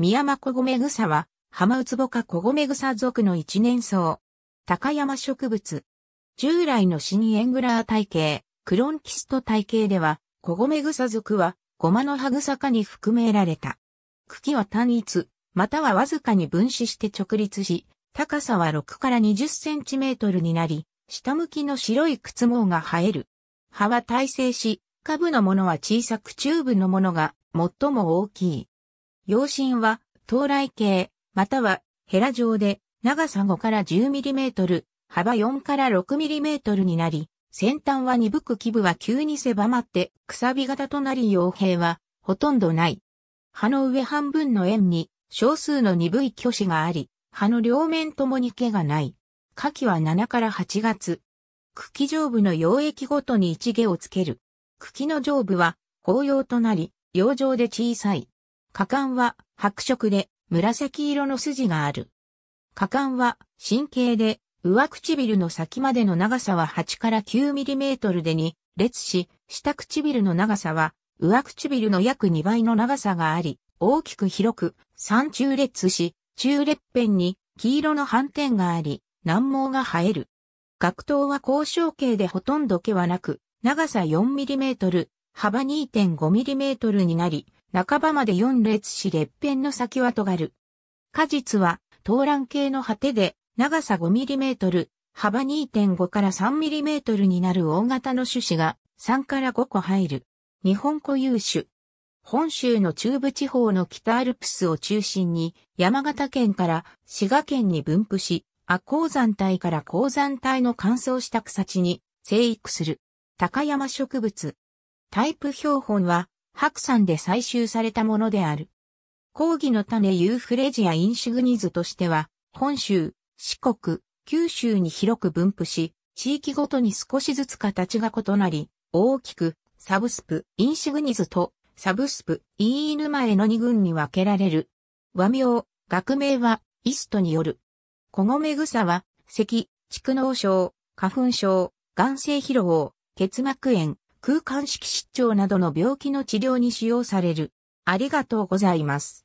ミヤマコゴメグサは、ハマウツボカコゴメグサ属の一年草。高山植物。従来のシニエングラー体系、クロンキスト体系では、コゴメグサ属は、ゴマの葉草科に含められた。茎は単一、またはわずかに分子して直立し、高さは6から20センチメートルになり、下向きの白い靴毛が生える。葉は耐性し、下部のものは小さく中部のものが最も大きい。陽針は、到来形、または、ヘラ状で、長さ5から1 0トル、幅4から6トルになり、先端は鈍く基部は急に狭まって、くさび型となり傭兵は、ほとんどない。葉の上半分の円に、少数の鈍い巨子があり、葉の両面ともに毛がない。花期は7から8月。茎上部の溶液ごとに一毛をつける。茎の上部は、紅葉となり、養生で小さい。果敢は白色で紫色の筋がある。果敢は神経で上唇の先までの長さは8から9ミリメートルで2列し、下唇の長さは上唇の約2倍の長さがあり、大きく広く3中列し、中列辺に黄色の斑点があり、難毛が生える。格闘は交渉形でほとんど毛はなく、長さ4トル、幅2 5トルになり、半ばまで4列し列片の先は尖る。果実は、頭卵系の果てで、長さ 5mm、幅2.5から 3mm になる大型の種子が3から5個入る。日本固有種。本州の中部地方の北アルプスを中心に山形県から滋賀県に分布し、阿鉱山帯から鉱山帯の乾燥した草地に生育する。高山植物。タイプ標本は白山で採集されたものである。講義の種ユーフレジア・インシグニズとしては、本州、四国、九州に広く分布し、地域ごとに少しずつ形が異なり、大きく、サブスプ、インシグニズと、サブスプ、イーヌ前の二群に分けられる。和名、学名は、イストによる。コゴメグサは、咳、蓄膿症、花粉症、眼性疲労、結膜炎、空間式失調などの病気の治療に使用される。ありがとうございます。